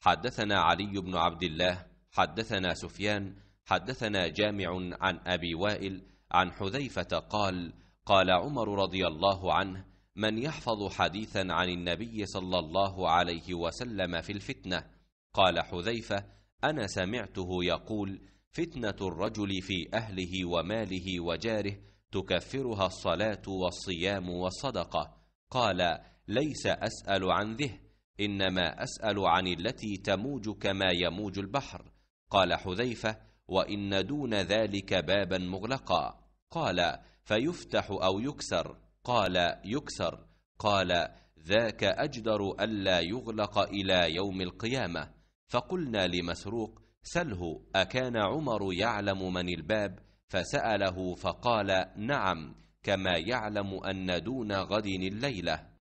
حدثنا علي بن عبد الله حدثنا سفيان حدثنا جامع عن ابي وائل عن حذيفه قال قال عمر رضي الله عنه من يحفظ حديثا عن النبي صلى الله عليه وسلم في الفتنه قال حذيفه انا سمعته يقول فتنه الرجل في اهله وماله وجاره تكفرها الصلاه والصيام والصدقه قال ليس اسال عن ذه انما اسال عن التي تموج كما يموج البحر قال حذيفه وان دون ذلك بابا مغلقا قال فيفتح او يكسر قال يكسر قال ذاك اجدر الا يغلق الى يوم القيامه فقلنا لمسروق سله اكان عمر يعلم من الباب فساله فقال نعم كما يعلم ان دون غد الليله